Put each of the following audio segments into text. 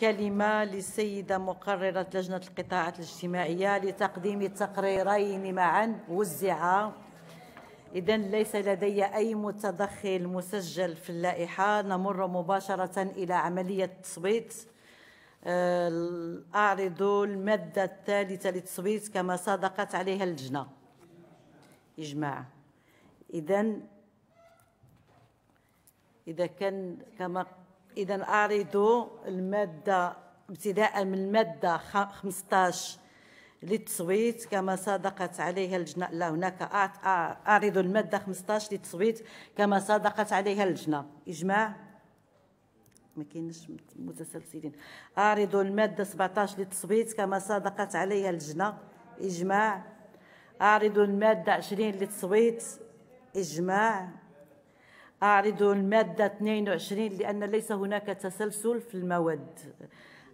كلمة للسيدة مقررة لجنة القطاعات الاجتماعية لتقديم تقريرين معا وزعا إذا ليس لدي أي متدخل مسجل في اللائحة نمر مباشرة إلى عملية التصويت آه، أعرض المادة الثالثة للتصويت كما صادقت عليها اللجنة إجماع إذا إذا كان كما إذا أعرض المادة ابتداء من المادة 15 للتصويت كما صادقت عليها اللجنة لا هناك أعرض المادة 15 للتصويت كما صادقت عليها اللجنة إجماع ما كاينش متسلسلين أعرض المادة 17 للتصويت كما صادقت عليها اللجنة إجماع أعرض المادة 20 للتصويت إجماع أعرض المادة 22 لأن ليس هناك تسلسل في المواد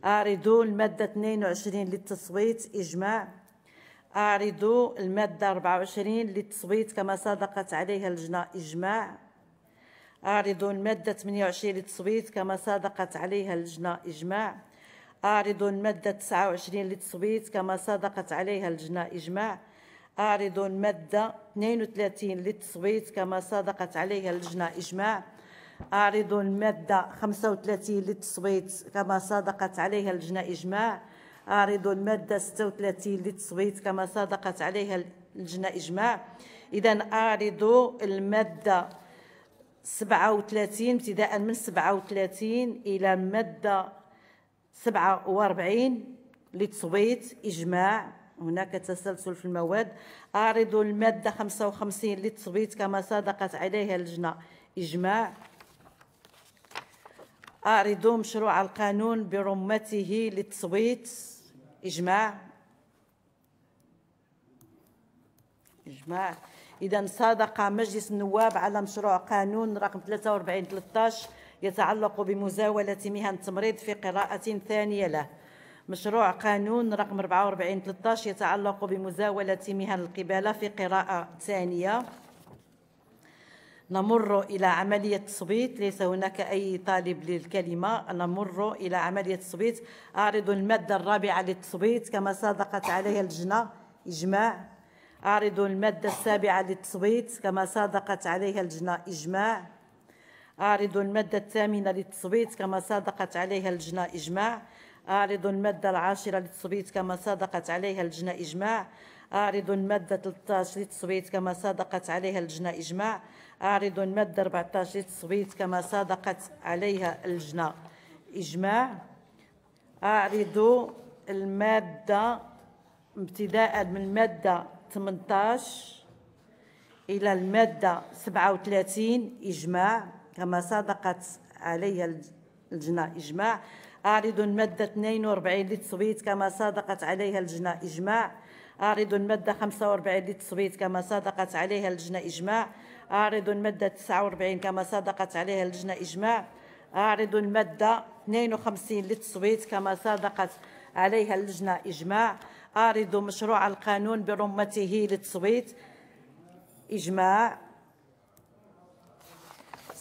أعرض المادة 22 للتصويت إجماع أعرض المادة 24 للتصويت كما صادقت عليها اللجنة إجماع أعرض المادة 28 للتصويت كما صادقت عليها اللجنة إجماع أعرض المادة 29 للتصويت كما صادقت عليها اللجنة إجماع أعرض المادة 32 للتصويت كما صادقت عليها اللجنة إجماع أعرض المادة 35 للتصويت كما صادقت عليها اللجنة إجماع أعرض المادة 36 للتصويت كما صادقت عليها اللجنة إجماع إذا أعرض المادة 37 ابتداء من 37 إلى المادة 47 للتصويت إجماع هناك تسلسل في المواد أعرض المادة 55 للتثبيت كما صادقت عليها اللجنة إجماع أعرض مشروع القانون برمته للتصويت إجماع إجماع إذا صادق مجلس النواب على مشروع قانون رقم 43 13 يتعلق بمزاولة مهن التمريض في قراءة ثانية له مشروع قانون رقم 44 13 يتعلق بمزاولة مهن القبالة في قراءة ثانية نمر إلى عملية تصويت ليس هناك أي طالب للكلمة نمر إلى عملية تصويت أعرض المادة الرابعة للتصويت كما صادقت عليها اللجنة إجماع أعرض المادة السابعة للتصويت كما صادقت عليها اللجنة إجماع أعرض المادة الثامنة للتصويت كما صادقت عليها اللجنة إجماع أعرض المادة العاشرة للتصويت كما صادقت عليها اللجنة إجماع أعرض المادة 13 للتصويت كما صادقت عليها اللجنة إجماع أعرض المادة 14 للتصويت كما صادقت عليها اللجنة إجماع أعرض المادة ابتداء من المادة 18 إلى المادة 37 إجماع كما صادقت عليها الجنة إجماع أعرض المادة 42 للتصويت كما صادقت عليها اللجنة إجماع أعرض المادة 45 للتصويت كما صادقت عليها اللجنة إجماع أعرض المادة 49 كما صادقت عليها اللجنة إجماع أعرض المادة 52 للتصويت كما صادقت عليها اللجنة إجماع أعرض مشروع القانون برمته للتصويت إجماع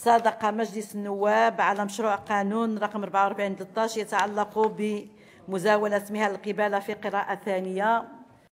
صادق مجلس النواب على مشروع قانون رقم 44 13 يتعلق بمزاولة مهن القبالة في قراءة ثانية